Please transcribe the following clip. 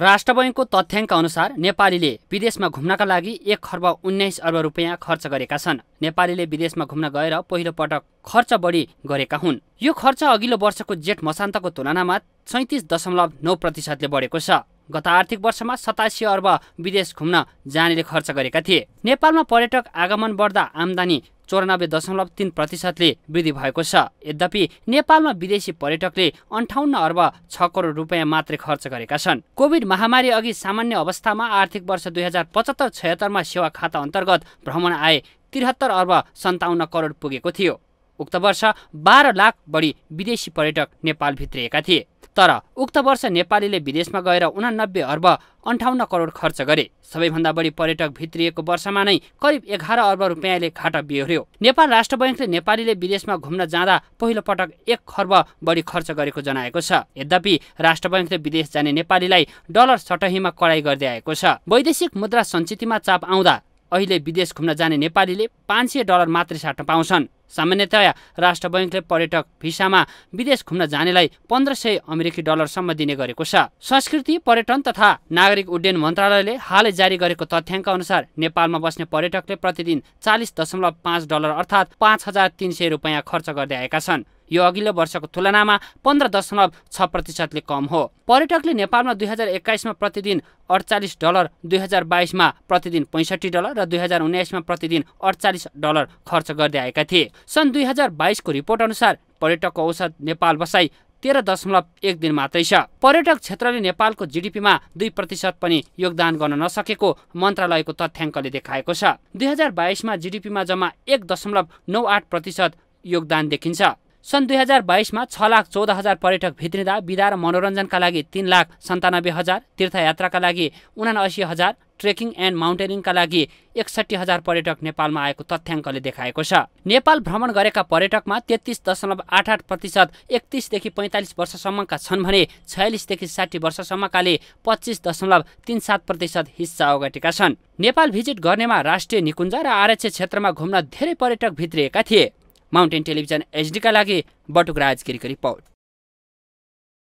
राष्ट्र बैङ्कको तथ्याङ्क अनुसार नेपालीले विदेशमा घुम्नका लागि एक खर्ब उन्नाइस अर्ब रुपियाँ खर्च गरेका छन् नेपालीले विदेशमा घुम्न गएर पहिलो पटक खर्च बढी गरेका हुन् यो खर्च अघिल्लो वर्षको जेठ मसान्तको तुलनामा सैतिस दशमलव नौ प्रतिशतले बढेको छ गत आर्थिक वर्षमा सतासी अर्ब विदेश घुम्न जानेले खर्च गरेका थिए नेपालमा पर्यटक आगमन बढ्दा आमदानी चौरानब्बे दशमलव तिन प्रतिशतले वृद्धि भएको छ यद्यपि नेपालमा विदेशी पर्यटकले अन्ठाउन्न अर्ब छ करोड रुपियाँ मात्रै खर्च गरेका छन् कोभिड महामारी अघि सामान्य अवस्थामा आर्थिक वर्ष दुई हजार पचहत्तर छयत्तरमा सेवा खाता अन्तर्गत भ्रमण आए त्रिहत्तर अर्ब सन्ताउन्न करोड पुगेको थियो उक्त वर्ष बाह्र लाख बढी विदेशी पर्यटक नेपाल भित्रिएका थिए तर उक्त वर्ष नेपालीले विदेशमा गएर उनानब्बे अर्ब अन्ठाउन्न करोड खर्च गरे सबैभन्दा बढी पर्यटक भित्रिएको वर्षमा नै करिब एघार अर्ब रुपियाँले घाटा बिहोर्यो नेपाल राष्ट्र बैङ्कले नेपालीले विदेशमा घुम्न जाँदा पहिलो पटक एक खर्ब बढी खर्च गरेको जनाएको छ यद्यपि राष्ट्र बैङ्कले विदेश जाने नेपालीलाई डलर सटहीमा कडाई गर्दै आएको छ वैदेशिक मुद्रा सञ्चितमा चाप आउँदा अहिले विदेश घुम्न जाने नेपालीले पाँच सय डलर मात्रै साट्न पाउँछन् सामान्यतया राष्ट्र बैङ्कले पर्यटक भिसामा विदेश घुम्न जानेलाई पन्ध्र सय अमेरिकी डलरसम्म दिने गरेको छ संस्कृति पर्यटन तथा नागरिक उड्डयन मन्त्रालयले हालै जारी गरेको तथ्याङ्क अनुसार नेपालमा बस्ने पर्यटकले प्रतिदिन चालिस दशमलव पाँच डलर अर्थात् पाँच हजार तिन सय रुपियाँ खर्च गर्दै आएका छन् यो अघिल्लो वर्षको तुलनामा पन्ध्र दशमलव छ प्रतिशतले कम हो पर्यटकले नेपालमा दुई हजार एक्काइसमा प्रतिदिन अडचालिस डलर दुई हजार बाइसमा प्रतिदिन पैँसठी डलर र दुई हजार उन्नाइसमा प्रतिदिन अडचालिस डलर खर्च गर्दै आएका थिए सन् दुई हजार बाइसको रिपोर्ट अनुसार पर्यटकको औसत नेपाल बसाई तेह्र दशमलव एक दिन मात्रै छ पर्यटक क्षेत्रले नेपालको जिडिपीमा दुई प्रतिशत पनि योगदान गर्न नसकेको मन्त्रालयको तथ्याङ्कले देखाएको छ दुई हजार बाइसमा जिडिपीमा जम्मा एक दशमलव नौ आठ प्रतिशत योगदान देखिन्छ सन् दुई हजार बाइसमा छ लाख चौध हजार पर्यटक भित्रिँदा विदा र मनोरञ्जनका लागि तिन लाख सन्तानब्बे हजार तीर्थयात्राका लागि उनाअसी हजार ट्रेकिङ एन्ड माउन्टेनिङका लागि एकसट्ठी हजार पर्यटक नेपालमा आएको तथ्याङ्कले देखाएको छ नेपाल भ्रमण गरेका पर्यटकमा तेत्तिस दशमलव आठ आठ प्रतिशत एकतिसदेखि पैँतालिस वर्षसम्मका छन् भने छयालिसदेखि साठी वर्षसम्मकाले पच्चिस दशमलव तिन सात प्रतिशत हिस्सा ओगटेका छन् नेपाल भिजिट गर्नेमा राष्ट्रिय निकुञ्ज र आरक्ष क्षेत्रमा घुम्न धेरै पर्यटक भित्रिएका थिए माउन्टेन टेलिभिजन एचडीका लागि बटुकराज गिरीको रिपोर्ट